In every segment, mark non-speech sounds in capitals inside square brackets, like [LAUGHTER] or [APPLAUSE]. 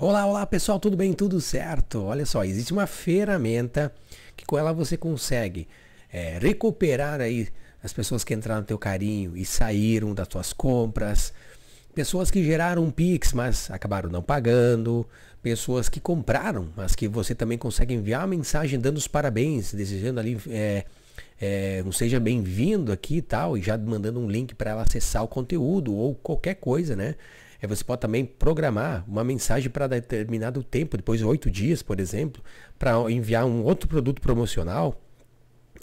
Olá, olá pessoal, tudo bem? Tudo certo? Olha só, existe uma ferramenta que com ela você consegue é, recuperar aí as pessoas que entraram no teu carinho e saíram das tuas compras, pessoas que geraram um Pix, mas acabaram não pagando, pessoas que compraram, mas que você também consegue enviar uma mensagem dando os parabéns, desejando ali é, é, um seja bem-vindo aqui e tal, e já mandando um link para ela acessar o conteúdo ou qualquer coisa, né? É, você pode também programar uma mensagem para determinado tempo, depois de oito dias, por exemplo, para enviar um outro produto promocional.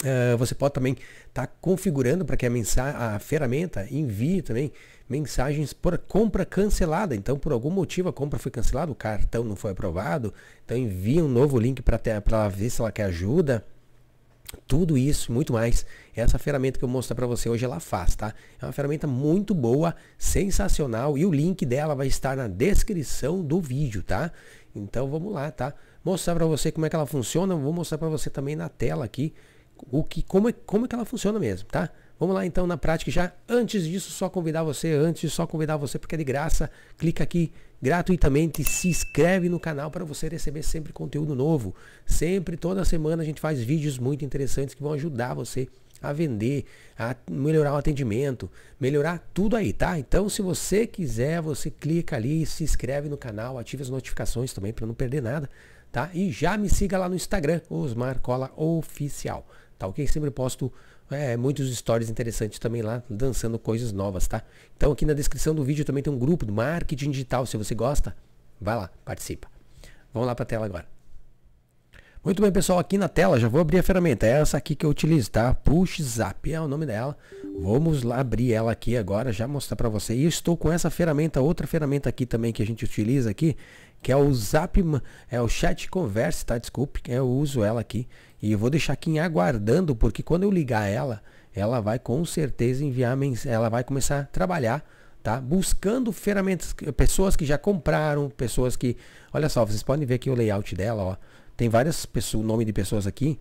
Uh, você pode também estar tá configurando para que a, a ferramenta envie também mensagens por compra cancelada. Então, por algum motivo, a compra foi cancelada, o cartão não foi aprovado. Então, envie um novo link para ver se ela quer ajuda. Tudo isso, muito mais, essa ferramenta que eu mostro para você hoje, ela faz, tá? É uma ferramenta muito boa, sensacional e o link dela vai estar na descrição do vídeo, tá? Então vamos lá, tá? Mostrar para você como é que ela funciona, vou mostrar para você também na tela aqui o que, como, é, como é que ela funciona mesmo, tá? Vamos lá então na prática já. Antes disso, só convidar você, antes só convidar você porque é de graça. Clica aqui, gratuitamente, se inscreve no canal para você receber sempre conteúdo novo. Sempre, toda semana, a gente faz vídeos muito interessantes que vão ajudar você a vender, a melhorar o atendimento, melhorar tudo aí, tá? Então, se você quiser, você clica ali, se inscreve no canal, ative as notificações também para não perder nada, tá? E já me siga lá no Instagram, Osmar Cola Oficial, tá ok? Sempre posto é, muitos stories interessantes também lá, dançando coisas novas, tá? Então aqui na descrição do vídeo também tem um grupo do marketing digital, se você gosta, vai lá, participa. Vamos lá para a tela agora. Muito bem, pessoal, aqui na tela já vou abrir a ferramenta, é essa aqui que eu utilizo, tá? Push Zap é o nome dela. Vamos lá abrir ela aqui agora, já mostrar para você. E estou com essa ferramenta, outra ferramenta aqui também que a gente utiliza aqui, que é o Zap, é o chat conversa, tá? Desculpe, eu uso ela aqui. E eu vou deixar aqui em aguardando, porque quando eu ligar ela, ela vai com certeza enviar mensagem, ela vai começar a trabalhar, tá? Buscando ferramentas, pessoas que já compraram, pessoas que, olha só, vocês podem ver aqui o layout dela, ó. Tem várias pessoas, nome de pessoas aqui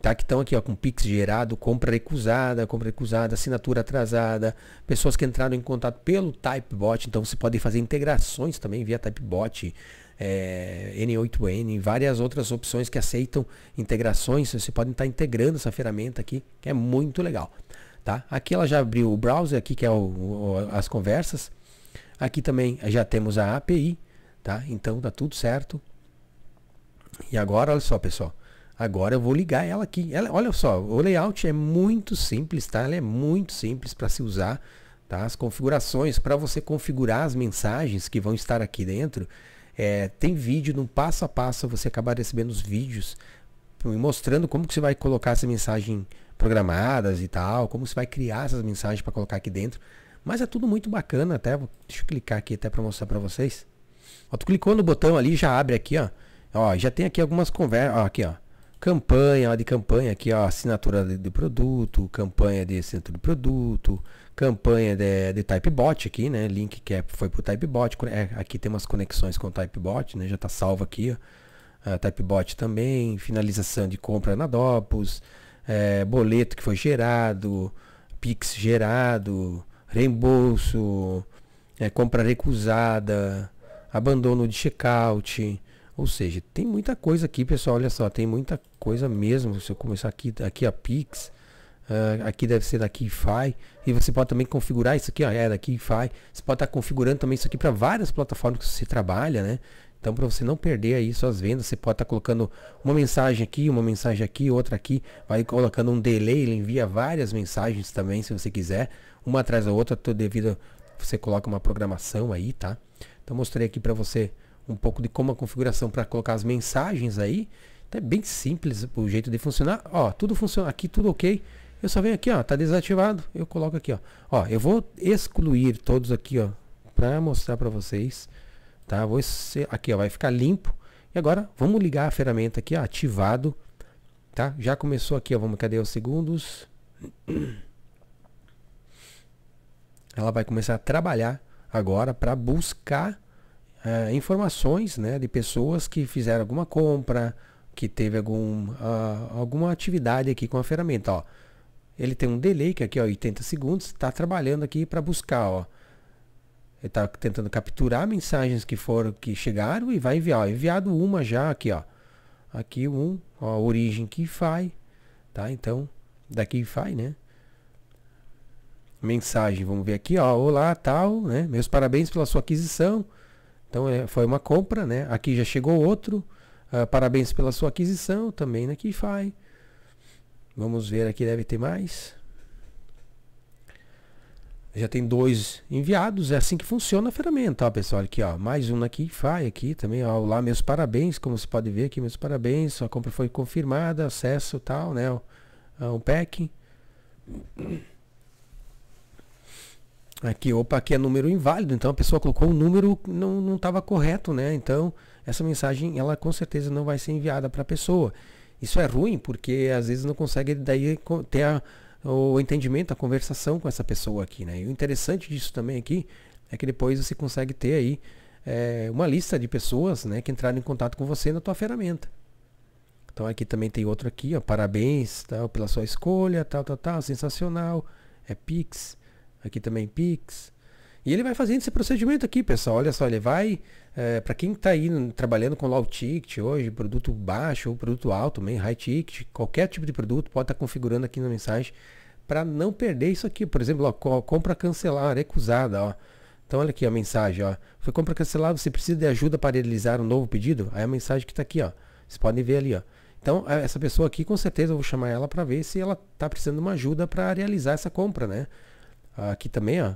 tá? Que estão aqui ó, com Pix gerado, compra recusada, compra recusada, assinatura atrasada, pessoas que entraram em contato pelo Typebot, então você pode fazer integrações também via Typebot, é, eh, N8N, várias outras opções que aceitam integrações, você pode estar integrando essa ferramenta aqui, que é muito legal. Tá? Aqui ela já abriu o browser, aqui que é o, o, as conversas. Aqui também já temos a API, tá? Então tá tudo certo. E agora, olha só, pessoal. Agora eu vou ligar ela aqui. Ela, olha só, o layout é muito simples, tá? Ela é muito simples para se usar, tá? As configurações, para você configurar as mensagens que vão estar aqui dentro, é, tem vídeo no passo a passo, você acabar recebendo os vídeos mostrando como que você vai colocar essa mensagem programadas e tal, como você vai criar essas mensagens para colocar aqui dentro. Mas é tudo muito bacana, até tá? deixa eu clicar aqui até para mostrar para vocês. Ó, tu clicou no botão ali, já abre aqui, ó. Ó, já tem aqui algumas conversas, aqui, ó campanha, ó, de campanha aqui, ó, assinatura de, de, produto, campanha de centro de produto, campanha de, de bot aqui, né? Link que é, foi type bot É, aqui tem umas conexões com o bot né? Já tá salvo aqui, ó. Ah, type bot também, finalização de compra na Dopus, é, boleto que foi gerado, Pix gerado, reembolso, é, compra recusada, abandono de checkout, ou seja, tem muita coisa aqui, pessoal. Olha só, tem muita coisa mesmo. Se eu começar aqui, aqui a Pix, uh, aqui deve ser da Keyfy. E você pode também configurar isso aqui, ó, é da Keyfy. Você pode estar tá configurando também isso aqui para várias plataformas que você trabalha, né? Então, para você não perder aí suas vendas, você pode estar tá colocando uma mensagem aqui, uma mensagem aqui, outra aqui. Vai colocando um delay, ele envia várias mensagens também, se você quiser. Uma atrás da outra, devido você coloca uma programação aí, tá? Então, mostrei aqui para você um pouco de como a configuração para colocar as mensagens aí. Então é bem simples o jeito de funcionar. Ó, tudo funciona aqui, tudo ok. Eu só venho aqui, ó, tá desativado. Eu coloco aqui, ó. Ó, eu vou excluir todos aqui, ó, para mostrar para vocês, tá? Vou ser aqui, ó, vai ficar limpo. E agora vamos ligar a ferramenta aqui, ó, ativado, tá? Já começou aqui, ó. Vamos, cadê os segundos? Ela vai começar a trabalhar agora para buscar uh, informações né, de pessoas que fizeram alguma compra, que teve algum, uh, alguma atividade aqui com a ferramenta. Ó. Ele tem um delay, que aqui é 80 segundos, está trabalhando aqui para buscar. Ó. Ele está tentando capturar mensagens que foram que chegaram e vai enviar. Ó, enviado uma já aqui, ó. Aqui um, ó, a origem que faz, tá? Então, daqui faz, né? mensagem. Vamos ver aqui, ó. Olá, tal, né? Meus parabéns pela sua aquisição. Então é, foi uma compra, né? Aqui já chegou outro. Uh, parabéns pela sua aquisição também na né, KeyFi. Vamos ver aqui, deve ter mais. Já tem dois enviados. É assim que funciona a ferramenta, ó, pessoal. Aqui, ó. Mais um na KeyFi aqui também. Ó, lá, meus parabéns. Como você pode ver aqui, meus parabéns. Sua compra foi confirmada. Acesso tal, né? Um pack. Aqui, é opa, aqui é número inválido, então a pessoa colocou o número não não estava correto, né? Então, essa mensagem ela com certeza não vai ser enviada para a pessoa. Isso é ruim porque às vezes não consegue daí ter a, o entendimento, a conversação com essa pessoa aqui, né? E o interessante disso também aqui é que depois você consegue ter aí é, uma lista de pessoas, né, que entraram em contato com você na tua ferramenta. Então aqui também tem outro aqui, ó, parabéns, tal, pela sua escolha, tal, tal, tal, sensacional, é Pix aqui também Pix. E ele vai fazendo esse procedimento aqui, pessoal. Olha só, ele vai. É, para quem está aí trabalhando com low ticket hoje, produto baixo ou produto alto, também high ticket, qualquer tipo de produto, pode estar tá configurando aqui na mensagem para não perder isso aqui. Por exemplo, ó, compra cancelar, recusada, ó. Então olha aqui a mensagem, ó. Foi compra cancelada, você precisa de ajuda para realizar um novo pedido? Aí a mensagem que está aqui, ó. Vocês podem ver ali, ó. Então, essa pessoa aqui, com certeza, eu vou chamar ela para ver se ela está precisando de uma ajuda para realizar essa compra, né? Aqui também, ó.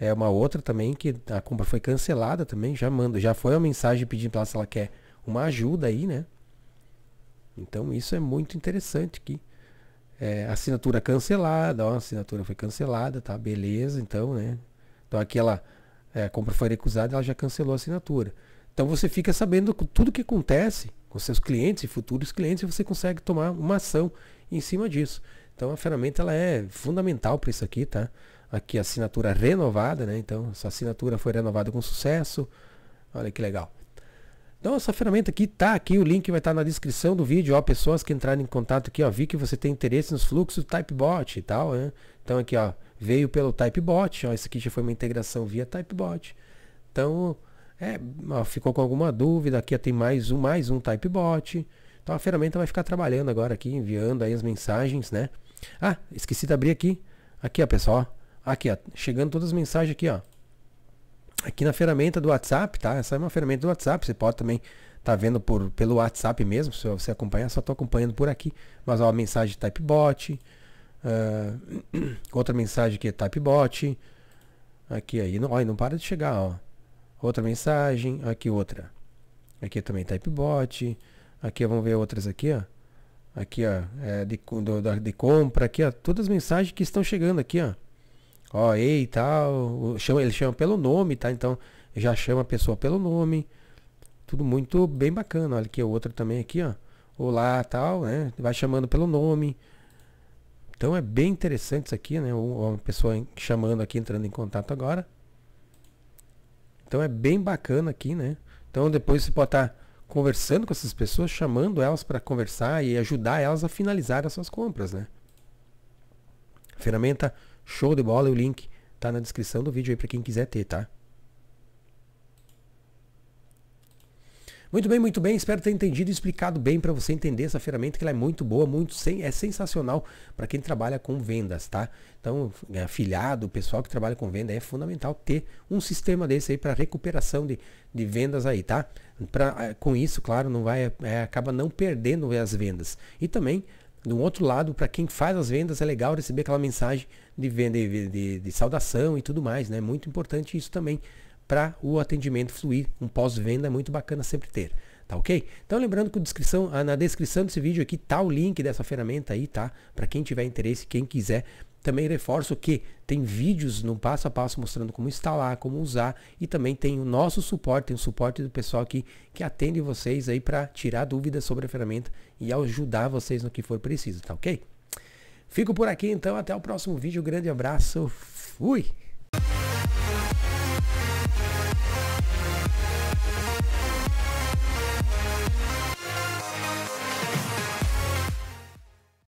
É uma outra também que a compra foi cancelada também. Já manda, já foi uma mensagem pedindo para ela se ela quer uma ajuda aí, né? Então isso é muito interessante aqui. É, assinatura cancelada, ó, assinatura foi cancelada, tá? Beleza, então, né? Então aquela é, compra foi recusada, ela já cancelou a assinatura. Então você fica sabendo tudo que acontece com seus clientes e futuros clientes e você consegue tomar uma ação em cima disso. Então a ferramenta ela é fundamental para isso aqui, tá? aqui a assinatura renovada, né? Então, essa assinatura foi renovada com sucesso. Olha que legal. Então, essa ferramenta aqui tá aqui, o link vai estar tá na descrição do vídeo, ó, pessoas que entrarem em contato aqui, ó, vi que você tem interesse nos fluxos Typebot e tal, né? Então aqui, ó, veio pelo Typebot, ó, isso aqui já foi uma integração via Typebot. Então, é, ó, ficou com alguma dúvida, aqui ó, tem mais um, mais um Typebot. Então a ferramenta vai ficar trabalhando agora aqui, enviando aí as mensagens, né? Ah, esqueci de abrir aqui. Aqui, ó, pessoal, Aqui, ó, chegando todas as mensagens aqui, ó. Aqui na ferramenta do WhatsApp, tá? Essa é uma ferramenta do WhatsApp, você pode também tá vendo por, pelo WhatsApp mesmo, se você acompanhar, só tô acompanhando por aqui. Mas ó, mensagem typebot, uh, [CLEARS THROAT] outra mensagem que é typebot, aqui aí, não, ó, não para de chegar, ó. Outra mensagem, aqui outra. Aqui também typebot, aqui vamos ver outras aqui, ó. Aqui, ó, é, de, do, da, de compra, aqui, ó, todas as mensagens que estão chegando aqui, ó. Ó, ei tal. Chama, ele chama pelo nome, tá? Então já chama a pessoa pelo nome. Tudo muito bem bacana. Olha aqui, outro também aqui, ó. Olá, tal, né? Vai chamando pelo nome. Então é bem interessante isso aqui, né? Uma pessoa chamando aqui, entrando em contato agora. Então é bem bacana aqui, né? Então depois você pode estar tá conversando com essas pessoas, chamando elas para conversar e ajudar elas a finalizar as suas compras, né? Ferramenta Show de bola, o link tá na descrição do vídeo aí para quem quiser ter, tá? Muito bem, muito bem. Espero ter entendido e explicado bem para você entender essa ferramenta que ela é muito boa, muito sem, é sensacional para quem trabalha com vendas, tá? Então, é, afiliado, pessoal que trabalha com venda, é fundamental ter um sistema desse aí para recuperação de, de vendas aí, tá? Pra, é, com isso, claro, não vai é, acaba não perdendo as vendas. E também do outro lado, para quem faz as vendas, é legal receber aquela mensagem de, venda, de, de, de saudação e tudo mais, né? Muito importante isso também para o atendimento fluir. Um pós-venda é muito bacana sempre ter. Tá ok? Então lembrando que descrição, ah, na descrição desse vídeo aqui tá o link dessa ferramenta aí, tá? Para quem tiver interesse, quem quiser também reforço que tem vídeos no passo a passo mostrando como instalar, como usar e também tem o nosso suporte, tem o suporte do pessoal aqui que atende vocês aí para tirar dúvidas sobre a ferramenta e ajudar vocês no que for preciso, tá ok? Fico por aqui então, até o próximo vídeo, grande abraço, fui!